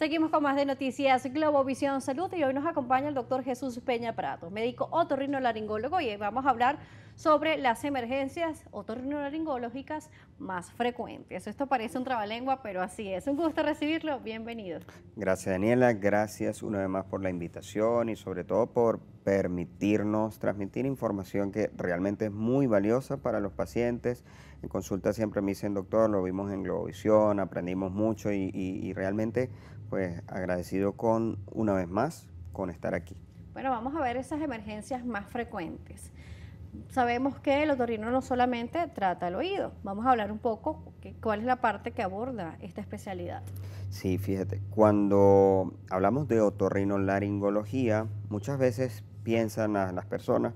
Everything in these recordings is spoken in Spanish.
Seguimos con más de noticias Globovisión Salud y hoy nos acompaña el doctor Jesús Peña Prato, médico otorrinolaringólogo y vamos a hablar sobre las emergencias otorrinolaringológicas más frecuentes. Esto parece un trabalengua, pero así es. Un gusto recibirlo, bienvenido. Gracias Daniela, gracias una vez más por la invitación y sobre todo por permitirnos transmitir información que realmente es muy valiosa para los pacientes. En consulta siempre me dicen, doctor, lo vimos en Globovisión, aprendimos mucho y realmente pues agradecido con una vez más con estar aquí. Bueno, vamos a ver esas emergencias más frecuentes. Sabemos que el otorrino no solamente trata el oído, vamos a hablar un poco cuál es la parte que aborda esta especialidad. Sí, fíjate, cuando hablamos de otorrinolaringología, muchas veces piensan las personas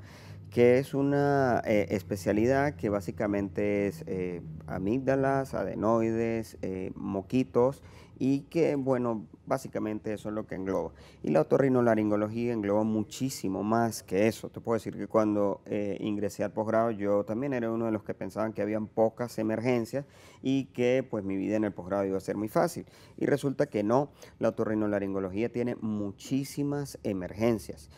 que es una eh, especialidad que básicamente es eh, amígdalas, adenoides, eh, moquitos y que, bueno, básicamente eso es lo que engloba. Y la otorrinolaringología engloba muchísimo más que eso. Te puedo decir que cuando ingresé al posgrado yo también era uno de los que pensaban que habían pocas emergencias y que pues mi vida en el posgrado iba a ser muy fácil. Y resulta que no, la otorrinolaringología tiene muchísimas emergencias.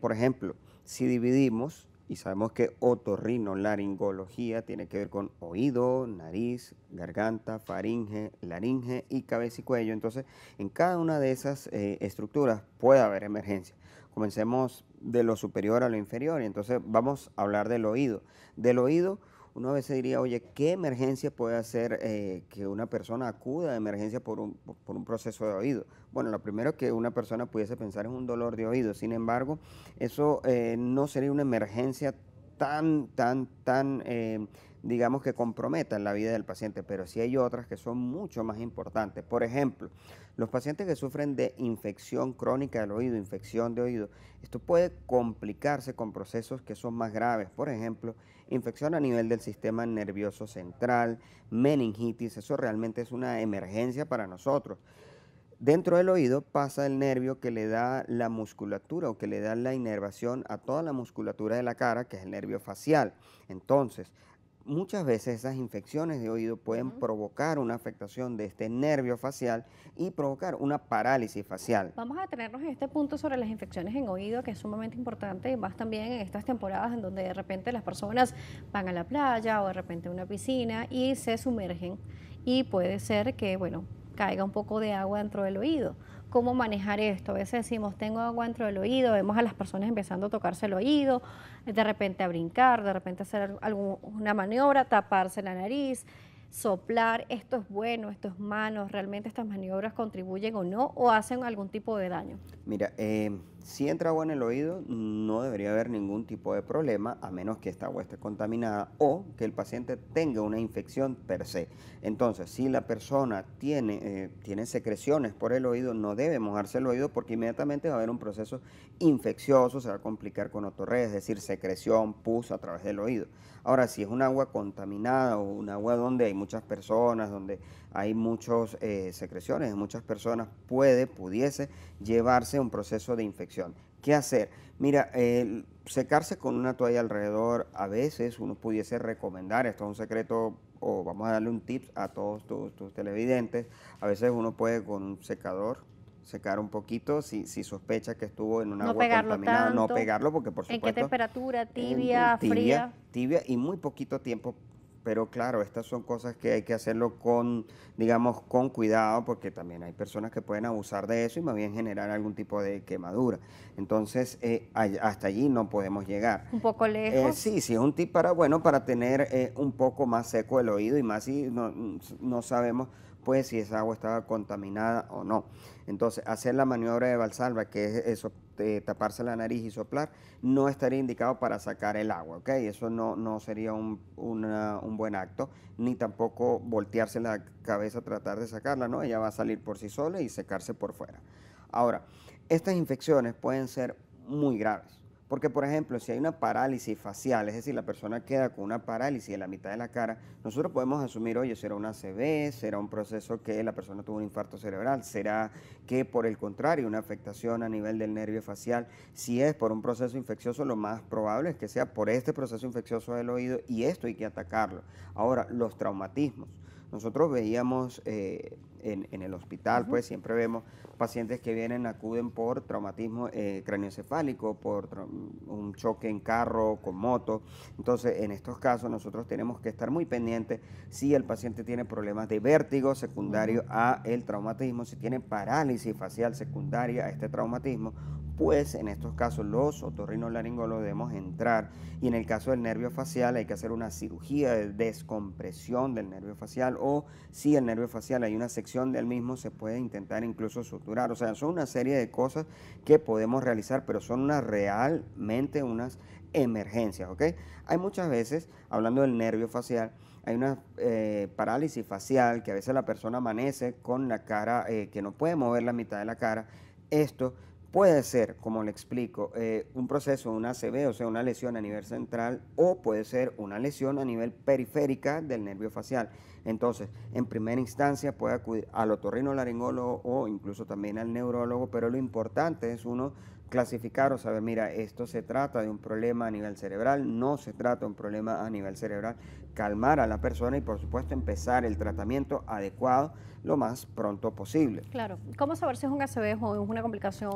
por ejemplo, si dividimos, y sabemos que otorrinolaringología tiene que ver con oído, nariz, garganta, faringe, laringe y cabeza y cuello. Entonces, en cada una de esas eh, estructuras puede haber emergencia. Comencemos de lo superior a lo inferior y entonces vamos a hablar del oído. Del oído uno a veces diría, oye, ¿qué emergencia puede hacer eh, que una persona acuda de emergencia por un, proceso de oído? Bueno, lo primero que una persona pudiese pensar es un dolor de oído, sin embargo, eso eh, no sería una emergencia tan, tan, tan, eh, digamos que comprometan la vida del paciente, pero sí hay otras que son mucho más importantes. Por ejemplo, los pacientes que sufren de infección crónica del oído, infección de oído, esto puede complicarse con procesos que son más graves. Por ejemplo, infección a nivel del sistema nervioso central, meningitis, eso realmente es una emergencia para nosotros. Dentro del oído pasa el nervio que le da la musculatura o que le da la inervación a toda la musculatura de la cara, que es el nervio facial. Entonces, muchas veces esas infecciones de oído pueden provocar una afectación de este nervio facial y provocar una parálisis facial. Vamos a tenernos en este punto sobre las infecciones en oído, que es sumamente importante, y más también en estas temporadas en donde de repente las personas van a la playa o de repente a una piscina y se sumergen y puede ser que, bueno, caiga un poco de agua dentro del oído. ¿Cómo manejar esto? A veces decimos, tengo agua dentro del oído, vemos a las personas empezando a tocarse el oído, de repente a brincar, de repente hacer alguna maniobra, taparse la nariz, soplar, esto es bueno, esto es malo, realmente estas maniobras contribuyen o no, o hacen algún tipo de daño? Mira, em, si entra agua en el oído, no debería haber ningún tipo de problema, a menos que esta agua esté contaminada o que el paciente tenga una infección per se. Entonces, si la persona tiene, eh, tiene secreciones por el oído, no debe mojarse el oído porque inmediatamente va a haber un proceso infeccioso, se va a complicar con otorrea, es decir, secreción, pus a través del oído. Ahora, si es un agua contaminada o un agua donde hay muchas personas, donde hay muchas eh, secreciones muchas personas, puede, pudiese llevarse un proceso de infección. ¿Qué hacer? Mira, eh, secarse con una toalla alrededor, a veces uno pudiese recomendar, esto es un secreto o vamos a darle un tip a todos tus, televidentes, a veces uno puede con un secador secar un poquito si, si sospecha que estuvo en una agua contaminada, no pegarlo porque por supuesto. ¿En qué temperatura? Tibia, tibia, fría. Tibia y muy poquito tiempo pero claro, estas son cosas que hay que hacerlo con, digamos, con cuidado, porque también hay personas que pueden abusar de eso y más bien generar algún tipo de quemadura. Entonces, eh, hasta allí no podemos llegar. Un poco eh, lejos. sí, sí, es un tip para, bueno, para tener eh, un poco más seco el oído y más si no sabemos pues si esa agua estaba contaminada o no. Entonces, hacer la maniobra de Valsalva, que es eso, taparse la nariz y soplar, no estaría indicado para sacar el agua, ¿ok? Eso no, no sería un, un, buen acto, ni tampoco voltearse la cabeza, a tratar de sacarla, ¿no? Ella va a salir por sí sola y secarse por fuera. Ahora, estas infecciones pueden ser muy graves porque, por ejemplo, si hay una parálisis facial, es decir, la persona queda con una parálisis de la mitad de la cara, nosotros podemos asumir, oye, será una C.V., será un proceso que la persona tuvo un infarto cerebral, será que, por el contrario, una afectación a nivel del nervio facial. Si es por un proceso infeccioso, lo más probable es que sea por este proceso infeccioso del oído y esto hay que atacarlo. Ahora, los traumatismos. Nosotros veíamos eh, en, el hospital, pues siempre vemos pacientes que vienen, acuden por traumatismo eh, por un choque en carro, con moto. Entonces, en estos casos nosotros tenemos que estar muy pendientes si el paciente tiene problemas de vértigo secundario a el traumatismo, si tiene parálisis facial secundaria a este traumatismo pues en estos casos los lo debemos entrar y en el caso del nervio facial hay que hacer una cirugía de descompresión del nervio facial o si el nervio facial hay una sección del mismo se puede intentar incluso suturar, o sea, son una serie de cosas que podemos realizar, pero son realmente unas emergencias, ¿ok? Hay muchas veces, hablando del nervio facial, hay una eh, parálisis facial que a veces la persona amanece con la cara eh, que no puede mover la mitad de la cara. Esto Puede ser, como le explico, eh, un proceso, una ACV, o sea, una lesión a nivel central, o puede ser una lesión a nivel periférica del nervio facial. Entonces, en primera instancia puede acudir al otorrinolaringólogo o incluso también al neurólogo, pero lo importante es uno clasificar o saber, mira, esto se trata de un problema a nivel cerebral, no se trata de un problema a nivel cerebral, calmar a la persona y por supuesto empezar el tratamiento adecuado lo más pronto posible. Claro, ¿cómo saber si es un ACV o es una complicación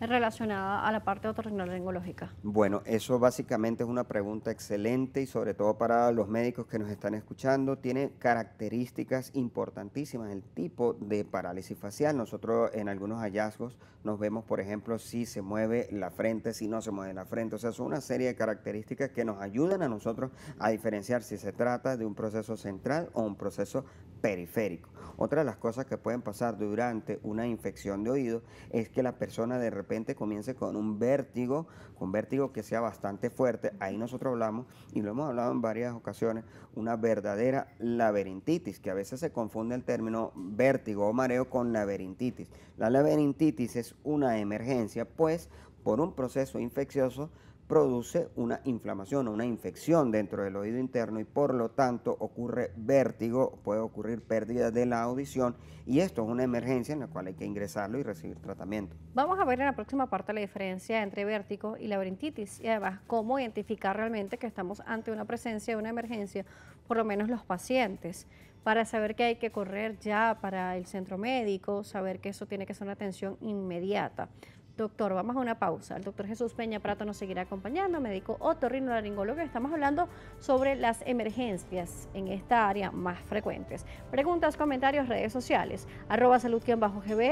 relacionada a la parte otorrinolaringológica. Bueno, eso básicamente es una pregunta excelente y sobre todo para los médicos que nos están escuchando, tiene características importantísimas el tipo de parálisis facial. Nosotros en algunos hallazgos nos vemos, por ejemplo, si se mueve la frente, si no se mueve la frente. O sea, son una serie de características que nos ayudan a nosotros a diferenciar si se trata de un proceso central o un proceso periférico. Otra de las cosas que pueden pasar durante una infección de oído es que la persona de repente comience con un vértigo, con vértigo que sea bastante fuerte. Ahí nosotros hablamos, y lo hemos hablado en varias ocasiones, una verdadera laberintitis, que a veces se confunde el término vértigo o mareo con laberintitis. La laberintitis es una emergencia, pues por un proceso infeccioso produce una inflamación, o una infección dentro del oído interno y por lo tanto ocurre vértigo, puede ocurrir pérdida de la audición y esto es una emergencia en la cual hay que ingresarlo y recibir tratamiento. Vamos a ver en la próxima parte la diferencia entre vértigo y laberintitis y además cómo identificar realmente que estamos ante una presencia de una emergencia, por lo menos los pacientes para saber que hay que correr ya para el centro médico, saber que eso tiene que ser una atención inmediata. Doctor, vamos a una pausa. El doctor Jesús Peña Prato nos seguirá acompañando, médico otorrinolaringólogo. Estamos hablando sobre las emergencias en esta área más frecuentes. Preguntas, comentarios, redes sociales. Arroba salud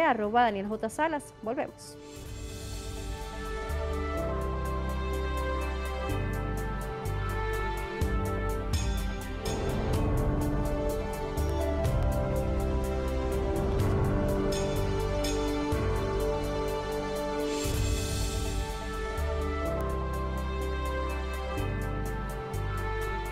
arroba Daniel J. Salas. Volvemos.